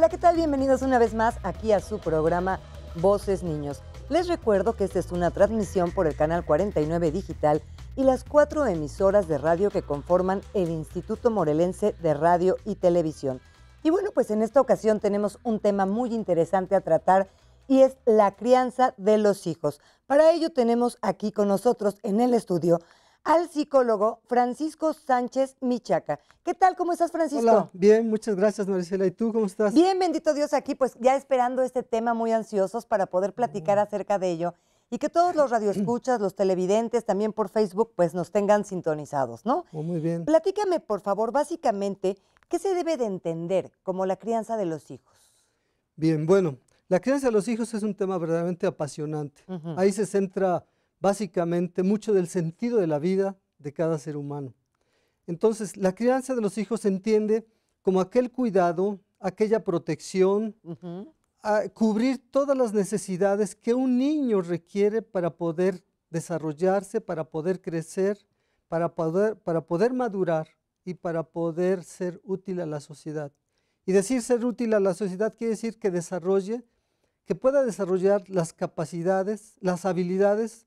Hola, ¿qué tal? Bienvenidos una vez más aquí a su programa Voces Niños. Les recuerdo que esta es una transmisión por el canal 49 Digital y las cuatro emisoras de radio que conforman el Instituto Morelense de Radio y Televisión. Y bueno, pues en esta ocasión tenemos un tema muy interesante a tratar y es la crianza de los hijos. Para ello tenemos aquí con nosotros en el estudio al psicólogo Francisco Sánchez Michaca. ¿Qué tal? ¿Cómo estás, Francisco? Hola, bien, muchas gracias, Maricela. ¿Y tú cómo estás? Bien, bendito Dios, aquí pues ya esperando este tema muy ansiosos para poder platicar mm. acerca de ello y que todos los radioescuchas, los televidentes, también por Facebook, pues nos tengan sintonizados, ¿no? Oh, muy bien. Platícame, por favor, básicamente, ¿qué se debe de entender como la crianza de los hijos? Bien, bueno, la crianza de los hijos es un tema verdaderamente apasionante. Ahí se centra básicamente mucho del sentido de la vida de cada ser humano. Entonces, la crianza de los hijos se entiende como aquel cuidado, aquella protección, a cubrir todas las necesidades que un niño requiere para poder desarrollarse, para poder crecer, para poder, para poder madurar y para poder ser útil a la sociedad. Y decir ser útil a la sociedad quiere decir que desarrolle, que pueda desarrollar las capacidades, las habilidades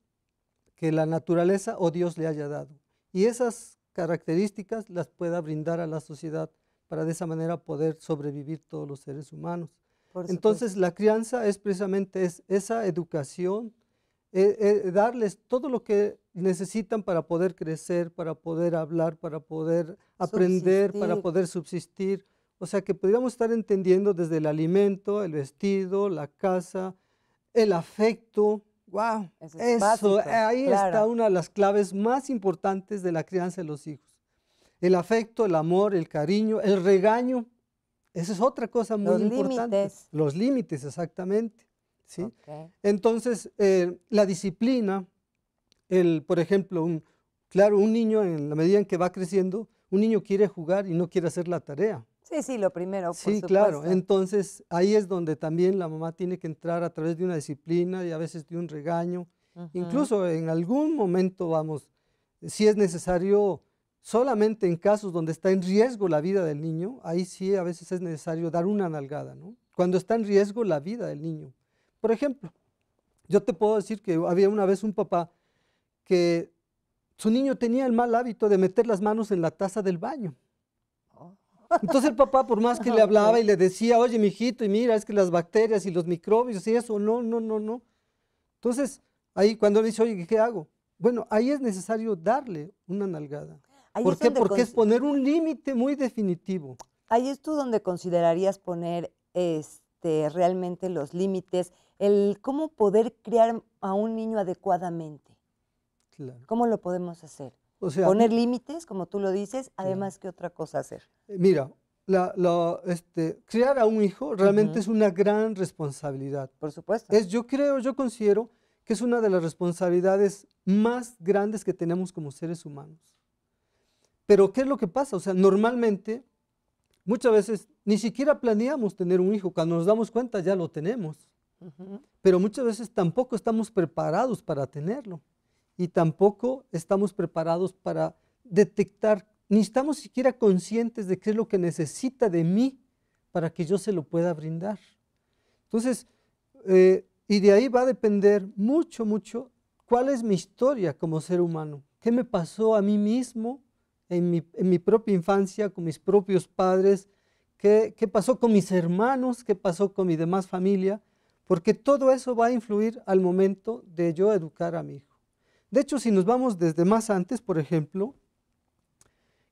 que la naturaleza o Dios le haya dado. Y esas características las pueda brindar a la sociedad para de esa manera poder sobrevivir todos los seres humanos. Entonces la crianza es precisamente esa educación, e, e, darles todo lo que necesitan para poder crecer, para poder hablar, para poder aprender, para poder subsistir. O sea que podríamos estar entendiendo desde el alimento, el vestido, la casa, el afecto, Wow, eso, eh, ahí está una de las claves más importantes de la crianza de los hijos. El afecto, el amor, el cariño, el regaño. Esa es otra cosa muy los importante. Límites. Los límites, exactamente. ¿sí? Entonces, eh, la disciplina, el, por ejemplo, claro, un niño en la medida en que va creciendo, un niño quiere jugar y no quiere hacer la tarea. Sí, lo primero. sí, claro. Entonces ahí es donde también la mamá tiene que entrar a través de una disciplina y a veces de un regaño. Incluso en algún momento, vamos, si es necesario, solamente en casos donde está en riesgo la vida del niño, ahí sí a veces es necesario dar una nalgada, ¿no? Cuando está en riesgo la vida del niño. Por ejemplo, yo te puedo decir que había una vez un papá que su niño tenía el mal hábito de meter las manos en la taza del baño. Entonces el papá, por más que le hablaba y le decía, oye, mijito, y mira, es que las bacterias y los microbios y eso, no, no, no, no. Entonces, ahí cuando le dice, oye, ¿qué hago? Bueno, ahí es necesario darle una nalgada. ¿Por qué? Porque es poner un límite muy definitivo. Ahí es tú donde considerarías poner este, realmente los límites, el cómo poder criar a un niño adecuadamente. Claro. ¿Cómo lo podemos hacer? Poner límites, como tú lo dices, además, que otra cosa hacer? Eh, mira, la, este, criar a un hijo realmente es una gran responsabilidad. Por supuesto. Es, yo creo, yo considero que es una de las responsabilidades más grandes que tenemos como seres humanos. Pero ¿qué es lo que pasa? O sea, normalmente, muchas veces, ni siquiera planeamos tener un hijo. Cuando nos damos cuenta, ya lo tenemos. Pero muchas veces tampoco estamos preparados para tenerlo y tampoco estamos preparados para detectar, ni estamos siquiera conscientes de qué es lo que necesita de mí para que yo se lo pueda brindar. Entonces, eh, y de ahí va a depender mucho, mucho cuál es mi historia como ser humano, qué me pasó a mí mismo en mi, propia infancia, con mis propios padres, ¿Qué, qué pasó con mis hermanos, qué pasó con mi demás familia, porque todo eso va a influir al momento de yo educar a mi hijo. De hecho, si nos vamos desde más antes, por ejemplo,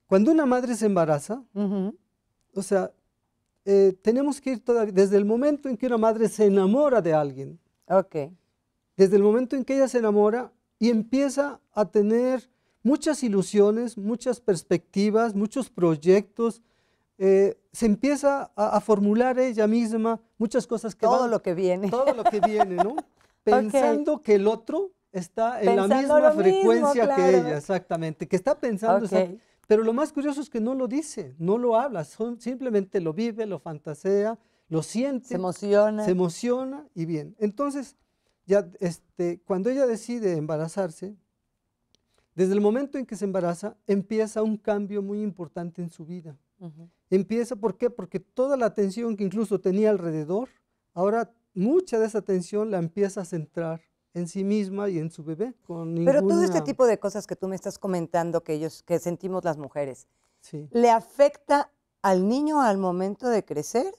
cuando una madre se embaraza, o sea, eh, tenemos que ir todavía, desde el momento en que una madre se enamora de alguien, desde el momento en que ella se enamora y empieza a tener muchas ilusiones, muchas perspectivas, muchos proyectos, eh, se empieza a, formular ella misma muchas cosas que... Todo lo que viene. Todo lo que viene, ¿no? Pensando que el otro está en la misma frecuencia que ella, exactamente, que está pensando. Pero lo más curioso es que no lo dice, no lo habla, simplemente lo vive, lo fantasea, lo siente. Se emociona. Se emociona y bien. Entonces, ya este, cuando ella decide embarazarse, desde el momento en que se embaraza, empieza un cambio muy importante en su vida. Empieza, ¿por qué? Porque toda la atención que incluso tenía alrededor, ahora mucha de esa atención la empieza a centrar en sí misma y en su bebé. Con Pero todo este tipo de cosas que tú me estás comentando que ellos, que sentimos las mujeres, ¿le afecta al niño al momento de crecer?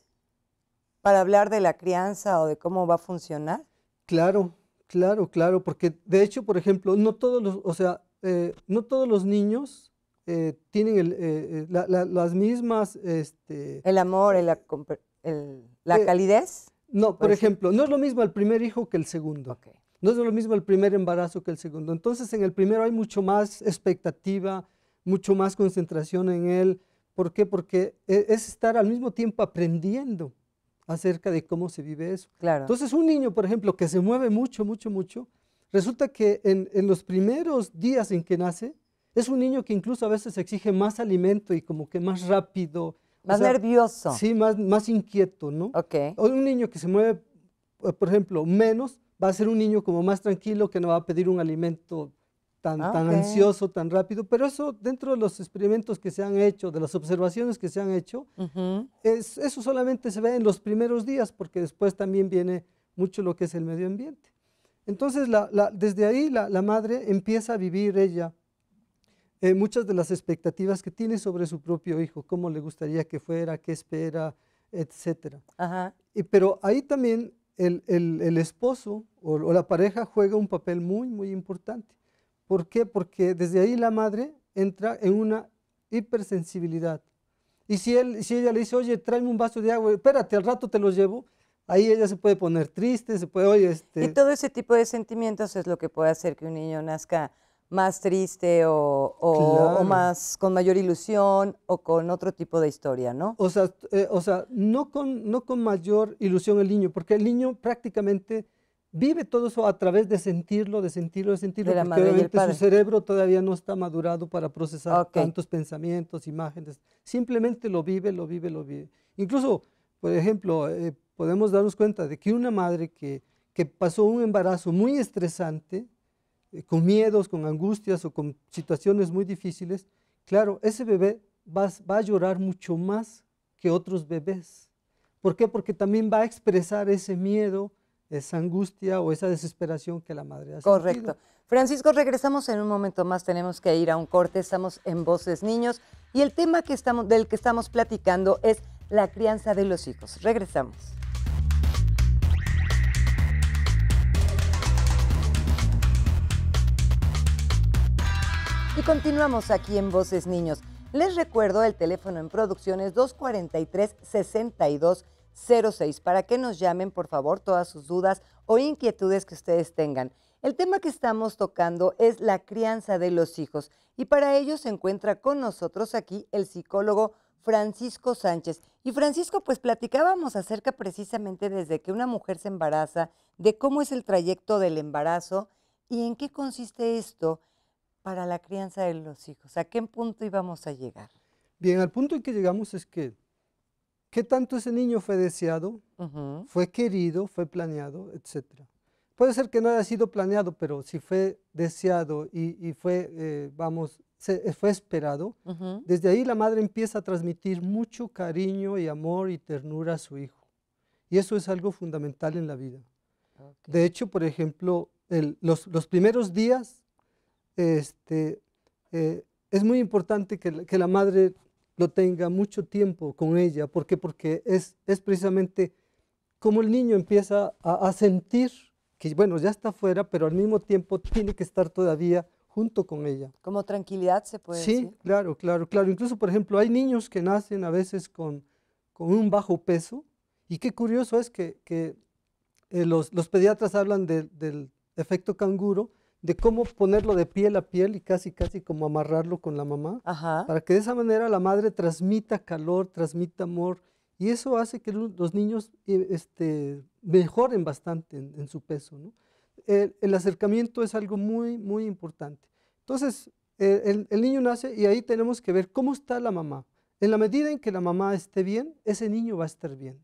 Para hablar de la crianza o de cómo va a funcionar. Claro, claro, claro, porque de hecho, por ejemplo, no todos los, o sea, eh, no todos los niños eh, tienen eh, las mismas... Este, el amor, el, la calidez. No, por, ejemplo, no es lo mismo el primer hijo que el segundo. No es lo mismo el primer embarazo que el segundo. Entonces en el primero hay mucho más expectativa, mucho más concentración en él. ¿Por qué? Porque e, es estar al mismo tiempo aprendiendo acerca de cómo se vive eso. Claro. Entonces un niño, por ejemplo, que se mueve mucho, mucho, mucho, resulta que en, los primeros días en que nace, es un niño que incluso a veces exige más alimento y como que más rápido. Más nervioso. Sí, más, más inquieto, ¿no? Ok. O un niño que se mueve, eh, por ejemplo, menos, va a ser un niño como más tranquilo, que no va a pedir un alimento tan, ah, tan ansioso, tan rápido. Pero eso, dentro de los experimentos que se han hecho, de las observaciones que se han hecho, es, eso solamente se ve en los primeros días, porque después también viene mucho lo que es el medio ambiente. Entonces, desde ahí la, madre empieza a vivir ella eh, muchas de las expectativas que tiene sobre su propio hijo, cómo le gustaría que fuera, qué espera, etc. Y, pero ahí también el, esposo o, la pareja juega un papel muy, muy importante. ¿Por qué? Porque desde ahí la madre entra en una hipersensibilidad. Y si, si ella le dice, oye, tráeme un vaso de agua, espérate, al rato te lo llevo, ahí ella se puede poner triste, se puede, oye, este... Y todo ese tipo de sentimientos es lo que puede hacer que un niño nazca más triste o, o, más con mayor ilusión o con otro tipo de historia, ¿no? O sea, eh, o sea no, con, no con mayor ilusión el niño, porque el niño prácticamente vive todo eso a través de sentirlo, de sentirlo, de sentirlo, de porque obviamente su cerebro todavía no está madurado para procesar tantos pensamientos, imágenes, simplemente lo vive, lo vive, lo vive. Incluso, por ejemplo, eh, podemos darnos cuenta de que una madre que, que pasó un embarazo muy estresante, eh, con miedos, con angustias o con situaciones muy difíciles, claro, ese bebé va, a llorar mucho más que otros bebés. ¿Por qué? Porque también va a expresar ese miedo, esa angustia o esa desesperación que la madre ha Correcto. Francisco, regresamos en un momento más, tenemos que ir a un corte, estamos en Voces Niños y el tema del que estamos platicando es la crianza de los hijos. Regresamos. Y continuamos aquí en Voces Niños. Les recuerdo el teléfono en producciones 243-6206 para que nos llamen, por favor, todas sus dudas o inquietudes que ustedes tengan. El tema que estamos tocando es la crianza de los hijos y para ello se encuentra con nosotros aquí el psicólogo Francisco Sánchez. Y Francisco, pues platicábamos acerca precisamente desde que una mujer se embaraza, de cómo es el trayecto del embarazo y en qué consiste esto para la crianza de los hijos? ¿A qué punto íbamos a llegar? Bien, al punto en que llegamos es que, ¿qué tanto ese niño fue deseado, fue querido, fue planeado, etcétera? Puede ser que no haya sido planeado, pero si fue deseado y, fue, eh, vamos, fue esperado, desde ahí la madre empieza a transmitir mucho cariño y amor y ternura a su hijo. Y eso es algo fundamental en la vida. De hecho, por ejemplo, los primeros días este, eh, es muy importante que, la madre lo tenga mucho tiempo con ella. ¿Por Porque es, precisamente como el niño empieza a, sentir que, bueno, ya está afuera, pero al mismo tiempo tiene que estar todavía junto con ella. Como tranquilidad se puede sí, claro, claro, claro. Incluso, por ejemplo, hay niños que nacen a veces con, un bajo peso y qué curioso es que, eh, los, pediatras hablan del efecto canguro de cómo ponerlo de piel a piel y casi, casi como amarrarlo con la mamá, para que de esa manera la madre transmita calor, transmita amor, y eso hace que los niños eh, este, mejoren bastante en, su peso. El, acercamiento es algo muy, muy importante. Entonces, e, el niño nace y ahí tenemos que ver cómo está la mamá. En la medida en que la mamá esté bien, ese niño va a estar bien.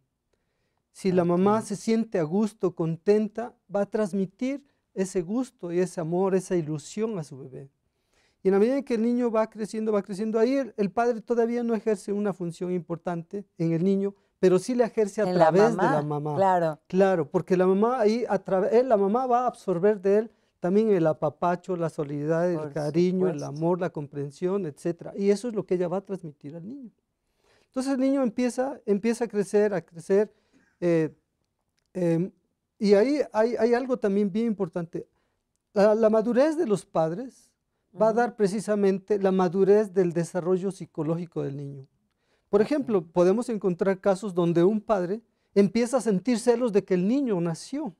Si la mamá se siente a gusto, contenta, va a transmitir ese gusto y ese amor, esa ilusión a su bebé. Y en la medida en que el niño va creciendo, va creciendo, ahí el, padre todavía no ejerce una función importante en el niño, pero sí le ejerce a través de la mamá. Claro. Claro, porque la mamá ahí, a través, la mamá va a absorber de él también el apapacho, la solidaridad, el cariño, el amor, la comprensión, etc. Y eso es lo que ella va a transmitir al niño. Entonces el niño empieza, empieza a crecer, a crecer. Eh, em, y ahí hay, algo también bien importante. La, madurez de los padres va a dar precisamente la madurez del desarrollo psicológico del niño. Por ejemplo, podemos encontrar casos donde un padre empieza a sentir celos de que el niño nació,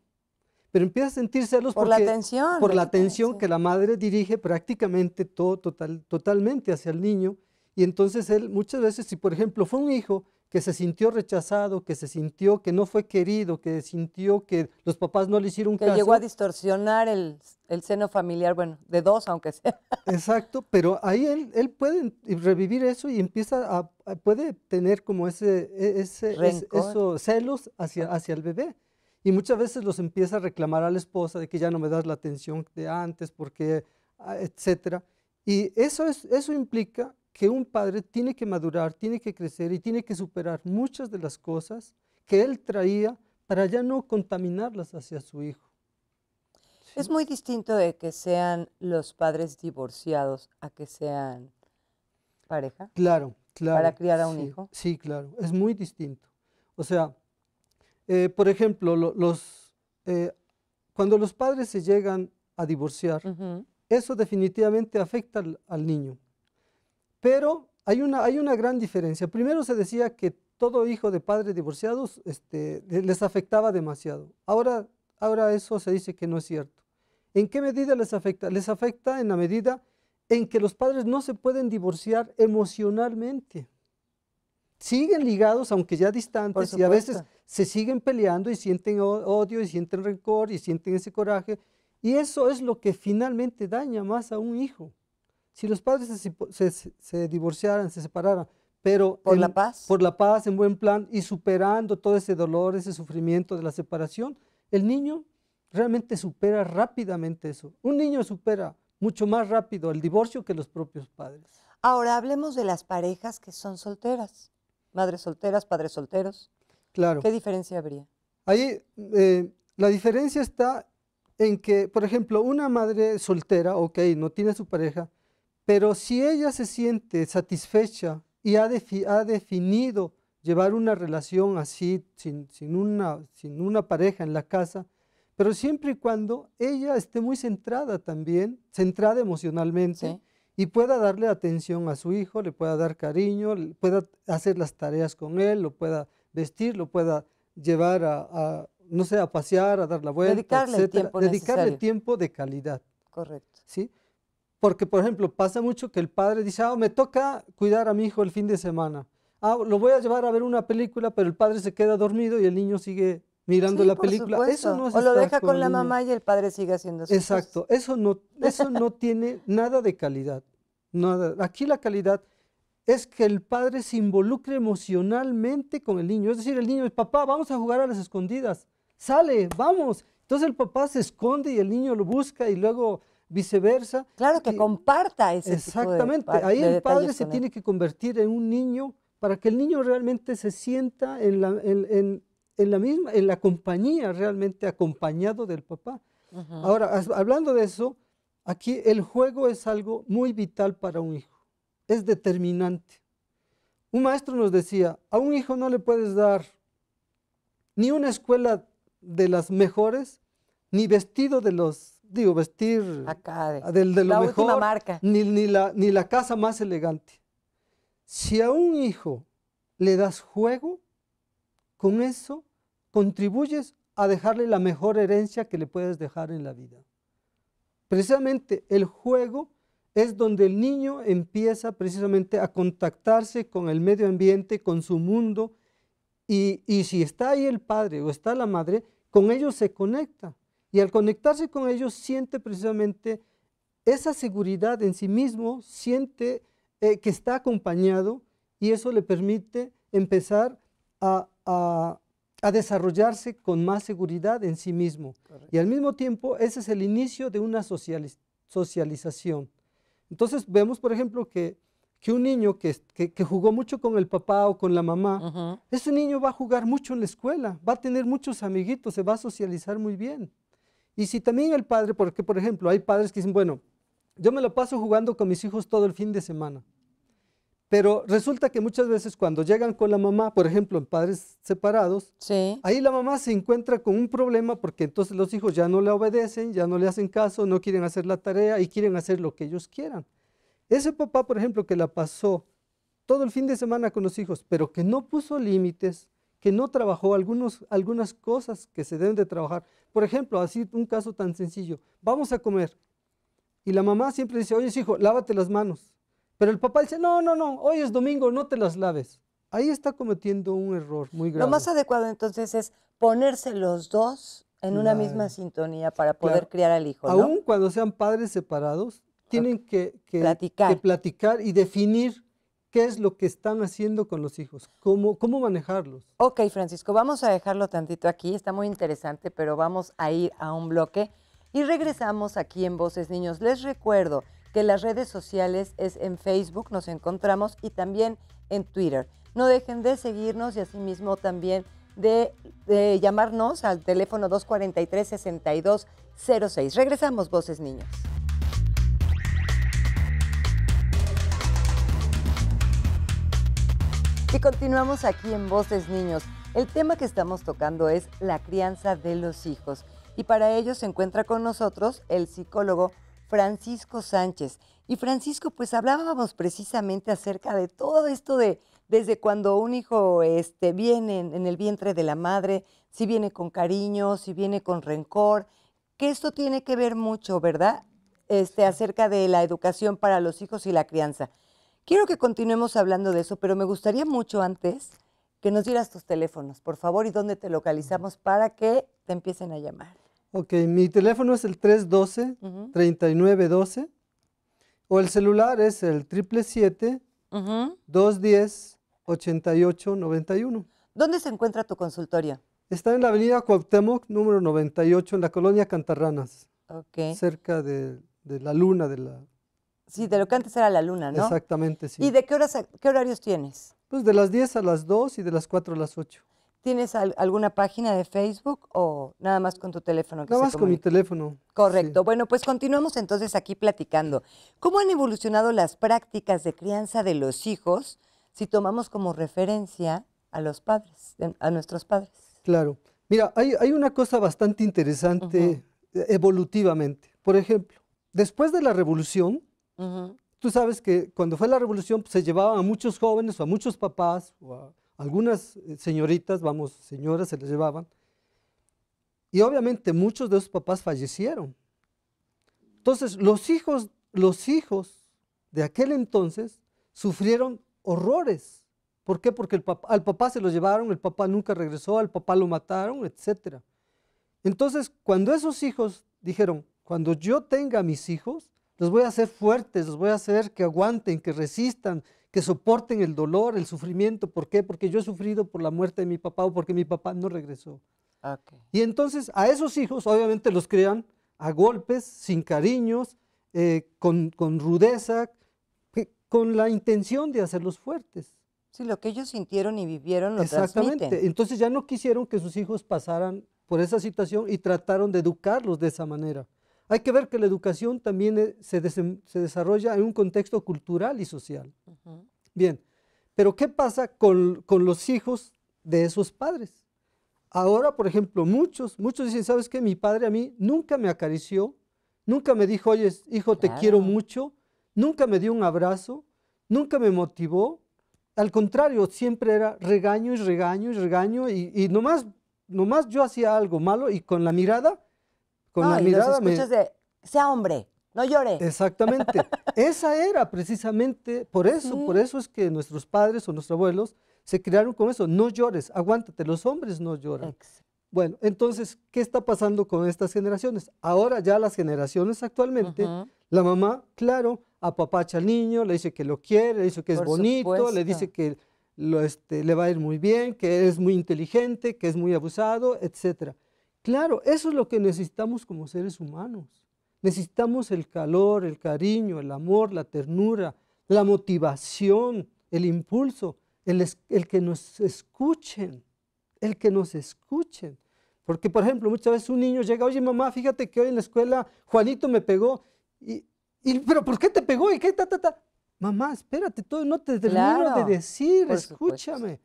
pero empieza a sentir celos por la atención, por la atención que la madre dirige prácticamente todo totalmente hacia el niño y entonces él muchas veces si por ejemplo fue un hijo que se sintió rechazado, que se sintió que no fue querido, que sintió que los papás no le hicieron caso. Que llegó a distorsionar el, el, seno familiar, bueno, de dos aunque sea. Exacto, pero ahí él, él puede revivir eso y empieza a, puede tener como ese, e, ese, esos celos hacia, hacia el bebé. Y muchas veces los empieza a reclamar a la esposa de que ya no me das la atención de antes, porque, ah, etcétera. Y eso, es, eso implica que un padre tiene que madurar, tiene que crecer y tiene que superar muchas de las cosas que él traía para ya no contaminarlas hacia su hijo. Es muy distinto de que sean los padres divorciados a que sean pareja. Claro, claro. Para criar a un hijo. Sí, claro, es muy distinto. O sea, eh, por ejemplo, los, eh, cuando los padres se llegan a divorciar, eso definitivamente afecta al niño pero hay una, hay una gran diferencia. Primero se decía que todo hijo de padres divorciados este, les afectaba demasiado. Ahora, ahora eso se dice que no es cierto. ¿En qué medida les afecta? Les afecta en la medida en que los padres no se pueden divorciar emocionalmente. Siguen ligados, aunque ya distantes, y a veces se siguen peleando y sienten odio, y sienten rencor, y sienten ese coraje. Y eso es lo que finalmente daña más a un hijo si los padres se, se, divorciaran, se separaran, pero... Por la paz. Por la paz, en buen plan, y superando todo ese dolor, ese sufrimiento de la separación, el niño realmente supera rápidamente eso. Un niño supera mucho más rápido el divorcio que los propios padres. Ahora hablemos de las parejas que son solteras, madres solteras, padres solteros. Claro. ¿Qué diferencia habría? Ahí eh, la diferencia está en que, por ejemplo, una madre soltera, ok, no tiene su pareja, pero si ella se siente satisfecha y ha, definido llevar una relación así, sin, una, sin una pareja en la casa, pero siempre y cuando ella esté muy centrada también, centrada emocionalmente, y pueda darle atención a su hijo, le pueda dar cariño, pueda hacer las tareas con él, lo pueda vestir, lo pueda llevar a, no sé, a pasear, a dar la vuelta, dedicarle tiempo dedicarle tiempo de calidad. Correcto. ¿Sí? Porque, por ejemplo, pasa mucho que el padre dice, ah, me toca cuidar a mi hijo el fin de semana. Ah, lo voy a llevar a ver una película, pero el padre se queda dormido y el niño sigue mirando la película. Eso no es o lo deja con, la mamá y el padre sigue haciendo Exacto, eso no, eso no tiene nada de calidad. Nada. Aquí la calidad es que el padre se involucre emocionalmente con el niño. Es decir, el niño es papá, vamos a jugar a las escondidas. Sale, vamos. Entonces el papá se esconde y el niño lo busca y luego viceversa. Claro, que, comparta ese Exactamente, ahí el padre se tiene que convertir en un niño para que el niño realmente se sienta en la, en, la misma, en la compañía realmente acompañado del papá. Ahora, hablando de eso, aquí el juego es algo muy vital para un hijo, es determinante. Un maestro nos decía, a un hijo no le puedes dar ni una escuela de las mejores, ni vestido de los digo, vestir de la lo mejor, marca. Ni, ni, la, casa más elegante. Si a un hijo le das juego, con eso contribuyes a dejarle la mejor herencia que le puedes dejar en la vida. Precisamente el juego es donde el niño empieza precisamente a contactarse con el medio ambiente, con su mundo, y, y si está ahí el padre o está la madre, con ellos se conecta. Y al conectarse con ellos siente precisamente esa seguridad en sí mismo, siente eh, que está acompañado y eso le permite empezar a, desarrollarse con más seguridad en sí mismo. Y al mismo tiempo, ese es el inicio de una socialización. Entonces vemos, por ejemplo, que, que un niño que, jugó mucho con el papá o con la mamá, ese niño va a jugar mucho en la escuela, va a tener muchos amiguitos, se va a socializar muy bien. Y si también el padre, porque por ejemplo hay padres que dicen, bueno, yo me lo paso jugando con mis hijos todo el fin de semana, pero resulta que muchas veces cuando llegan con la mamá, por ejemplo, en padres separados, ahí la mamá se encuentra con un problema porque entonces los hijos ya no le obedecen, ya no le hacen caso, no quieren hacer la tarea y quieren hacer lo que ellos quieran. Ese papá, por ejemplo, que la pasó todo el fin de semana con los hijos, pero que no puso límites, que no trabajó algunos, algunas cosas que se deben de trabajar. Por ejemplo, así un caso tan sencillo, vamos a comer y la mamá siempre dice, oye hijo, lávate las manos. Pero el papá dice, no, no, no, hoy es domingo, no te las laves. Ahí está cometiendo un error muy grave. Lo más adecuado entonces es ponerse los dos en una misma sintonía para poder criar al hijo. ¿no? Aún cuando sean padres separados, tienen que, platicar. que, platicar. y definir ¿Qué es lo que están haciendo con los hijos? ¿Cómo, ¿Cómo manejarlos? Ok, Francisco, vamos a dejarlo tantito aquí. Está muy interesante, pero vamos a ir a un bloque y regresamos aquí en Voces Niños. Les recuerdo que las redes sociales es en Facebook, nos encontramos, y también en Twitter. No dejen de seguirnos y asimismo también de, de llamarnos al teléfono 243-6206. Regresamos, Voces Niños. Y continuamos aquí en Voces Niños. El tema que estamos tocando es la crianza de los hijos. Y para ello se encuentra con nosotros el psicólogo Francisco Sánchez. Y Francisco, pues hablábamos precisamente acerca de todo esto de desde cuando un hijo este, viene en, el vientre de la madre, si viene con cariño, si viene con rencor, que esto tiene que ver mucho, ¿verdad? Este, acerca de la educación para los hijos y la crianza. Quiero que continuemos hablando de eso, pero me gustaría mucho antes que nos dieras tus teléfonos, por favor, y dónde te localizamos para que te empiecen a llamar. Ok, mi teléfono es el 312-3912 o el celular es el 777-210-8891. ¿Dónde se encuentra tu consultorio? Está en la avenida Cuauhtémoc, número 98, en la colonia Cantarranas, cerca de la luna de la Sí, de lo que antes era la luna, ¿no? Exactamente, sí. ¿Y de qué, horas, qué horarios tienes? Pues de las 10 a las 2 y de las 4 a las 8. ¿Tienes alguna página de Facebook o nada más con tu teléfono? nada más con mi teléfono. Correcto. Bueno, pues continuamos entonces aquí platicando. ¿Cómo han evolucionado las prácticas de crianza de los hijos si tomamos como referencia a los padres, a nuestros padres? Claro. Mira, hay, una cosa bastante interesante evolutivamente. Por ejemplo, después de la revolución, Tú sabes que cuando fue la revolución pues, se llevaban a muchos jóvenes o a muchos papás o a algunas eh, señoritas, vamos, señoras se les llevaban. Y obviamente muchos de esos papás fallecieron. Entonces, los hijos, los hijos de aquel entonces sufrieron horrores. ¿Por qué? Porque el al papá se lo llevaron, el papá nunca regresó, al papá lo mataron, etc. Entonces, cuando esos hijos dijeron, cuando yo tenga mis hijos, los voy a hacer fuertes, los voy a hacer que aguanten, que resistan, que soporten el dolor, el sufrimiento. ¿Por qué? Porque yo he sufrido por la muerte de mi papá o porque mi papá no regresó. Y entonces a esos hijos obviamente los crean a golpes, sin cariños, eh, con, rudeza, con la intención de hacerlos fuertes. Sí, lo que ellos sintieron y vivieron lo Exactamente. Entonces ya no quisieron que sus hijos pasaran por esa situación y trataron de educarlos de esa manera. Hay que ver que la educación también eh, se, desarrolla en un contexto cultural y social. Bien, pero ¿qué pasa con, los hijos de esos padres? Ahora, por ejemplo, muchos, muchos dicen, ¿sabes qué? Mi padre a mí nunca me acarició, nunca me dijo, oye, hijo, te quiero mucho, nunca me dio un abrazo, nunca me motivó. Al contrario, siempre era regaño y regaño y regaño y, y nomás, nomás yo hacía algo malo y con la mirada con la mirada. sea hombre, no llore. Exactamente. Esa era precisamente, por eso, por eso es que nuestros padres o nuestros abuelos se criaron con eso, no llores, aguántate, los hombres no lloran. Bueno, entonces, ¿qué está pasando con estas generaciones? Ahora ya las generaciones actualmente, la mamá, claro, apapacha al niño, le dice que lo quiere, le dice que es bonito, le dice que lo, este, le va a ir muy bien, que es muy inteligente, que es muy abusado, etcétera. Claro, eso es lo que necesitamos como seres humanos. Necesitamos el calor, el cariño, el amor, la ternura, la motivación, el impulso, el, que nos escuchen, el que nos escuchen. Porque, por ejemplo, muchas veces un niño llega, oye mamá, fíjate que hoy en la escuela Juanito me pegó. Y, pero ¿por qué te pegó? ¿Y qué? Ta, ta, ta? Mamá, espérate, todo no te termino de decir, escúchame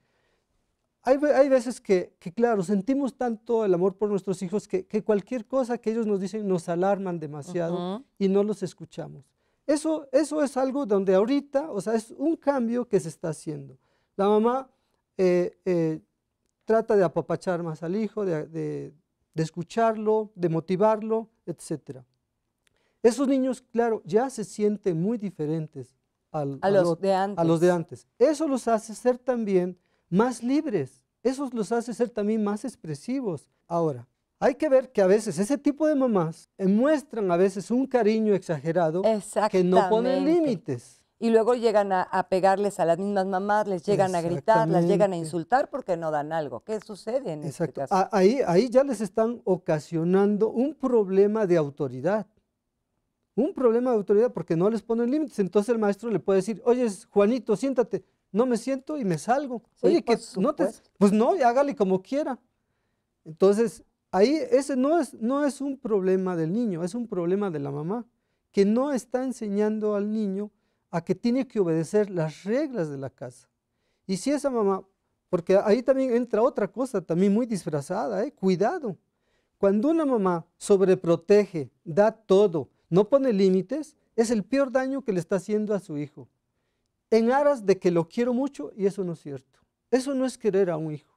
hay, veces que, claro, sentimos tanto el amor por nuestros hijos que, cualquier cosa que ellos nos dicen nos alarman demasiado y no los escuchamos. Eso, eso es algo donde ahorita, o sea, es un cambio que se está haciendo. La mamá eh, eh, trata de apapachar más al hijo, de, escucharlo, de motivarlo, etc. Esos niños, claro, ya se sienten muy diferentes a los de antes. Eso los hace ser también más libres. Eso los hace ser también más expresivos. Ahora, hay que ver que a veces ese tipo de mamás muestran a veces un cariño exagerado que no ponen límites. Y luego llegan a, pegarles a las mismas mamás, les llegan a gritar, las llegan a insultar porque no dan algo. ¿Qué sucede en este Ahí, ahí ya les están ocasionando un problema de autoridad. Un problema de autoridad porque no les ponen límites. Entonces el maestro le puede decir, oye, Juanito, siéntate no me siento y me salgo. Oye, que no te, pues no, hágale como quiera. Entonces, ahí ese no es, no es un problema del niño, es un problema de la mamá, que no está enseñando al niño a que tiene que obedecer las reglas de la casa. Y si esa mamá, porque ahí también entra otra cosa, también muy disfrazada, ¿eh? cuidado. Cuando una mamá sobreprotege, da todo, no pone límites, es el peor daño que le está haciendo a su hijo en aras de que lo quiero mucho y eso no es cierto. Eso no es querer a un hijo.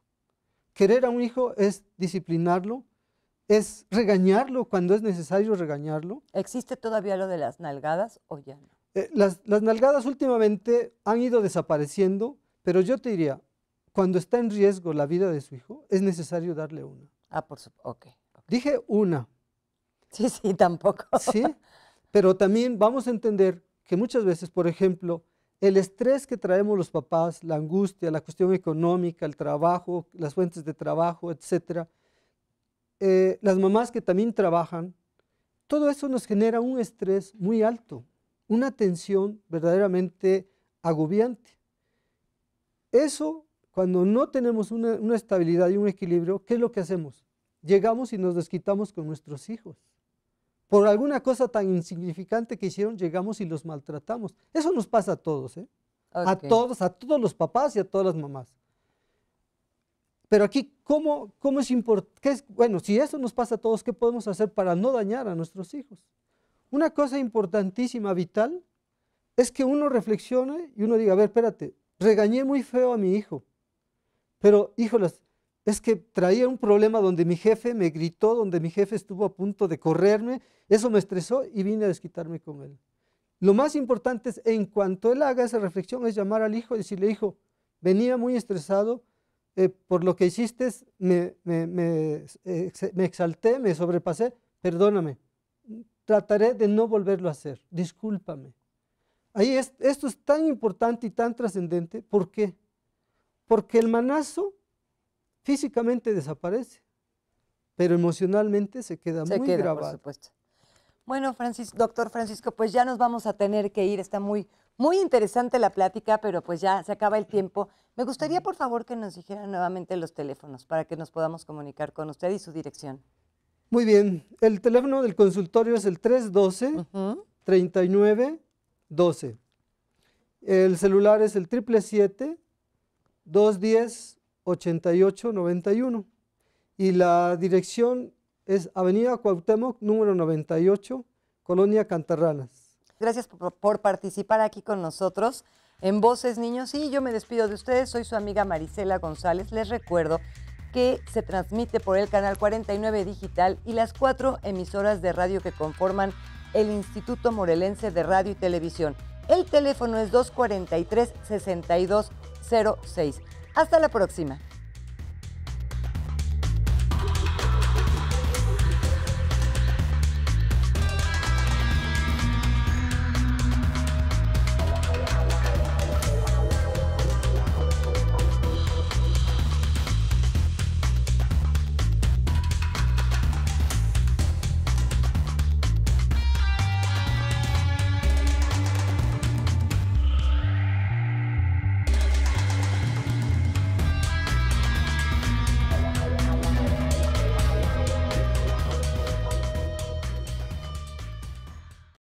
Querer a un hijo es disciplinarlo, es regañarlo cuando es necesario regañarlo. ¿Existe todavía lo de las nalgadas o ya no? Eh, las, nalgadas últimamente han ido desapareciendo, pero yo te diría, cuando está en riesgo la vida de su hijo, es necesario darle una. Ah, por supuesto. ok. Dije una. Sí, sí, tampoco. Sí, pero también vamos a entender que muchas veces, por ejemplo, el estrés que traemos los papás, la angustia, la cuestión económica, el trabajo, las fuentes de trabajo, etc. Eh, las mamás que también trabajan, todo eso nos genera un estrés muy alto, una tensión verdaderamente agobiante. Eso, cuando no tenemos una estabilidad y un equilibrio, ¿qué es lo que hacemos? Llegamos y nos desquitamos con nuestros hijos por alguna cosa tan insignificante que hicieron, llegamos y los maltratamos. Eso nos pasa a todos, ¿eh? A todos, a todos los papás y a todas las mamás. Pero aquí, ¿cómo, cómo es importante? Bueno, si eso nos pasa a todos, ¿qué podemos hacer para no dañar a nuestros hijos? Una cosa importantísima, vital, es que uno reflexione y uno diga, a ver, espérate, regañé muy feo a mi hijo, pero híjolas, es que traía un problema donde mi jefe me gritó, donde mi jefe estuvo a punto de correrme, eso me estresó y vine a desquitarme con él. Lo más importante es, en cuanto él haga esa reflexión, es llamar al hijo y decirle, hijo, venía muy estresado, eh, por lo que hiciste me, me, exalté, me sobrepasé, perdóname, trataré de no volverlo a hacer, discúlpame. Ahí esto es tan importante y tan trascendente, ¿por qué? Porque el manazo físicamente desaparece, pero emocionalmente se queda muy grabado. Por supuesto. Bueno, francis, doctor Francisco, pues ya nos vamos a tener que ir. Está muy, muy interesante la plática, pero pues ya se acaba el tiempo. Me gustaría, por favor, que nos dijeran nuevamente los teléfonos para que nos podamos comunicar con usted y su dirección. Muy bien. El teléfono del consultorio es el 312 3912. El celular es el 777 210 8891 y la dirección es Avenida Cuauhtémoc, número 98, Colonia Cantarranas. Gracias por, participar aquí con nosotros en Voces Niños y yo me despido de ustedes, soy su amiga Marisela González, les recuerdo que se transmite por el canal 49 digital y las cuatro emisoras de radio que conforman el Instituto Morelense de Radio y Televisión. El teléfono es 243 6206. Hasta la próxima.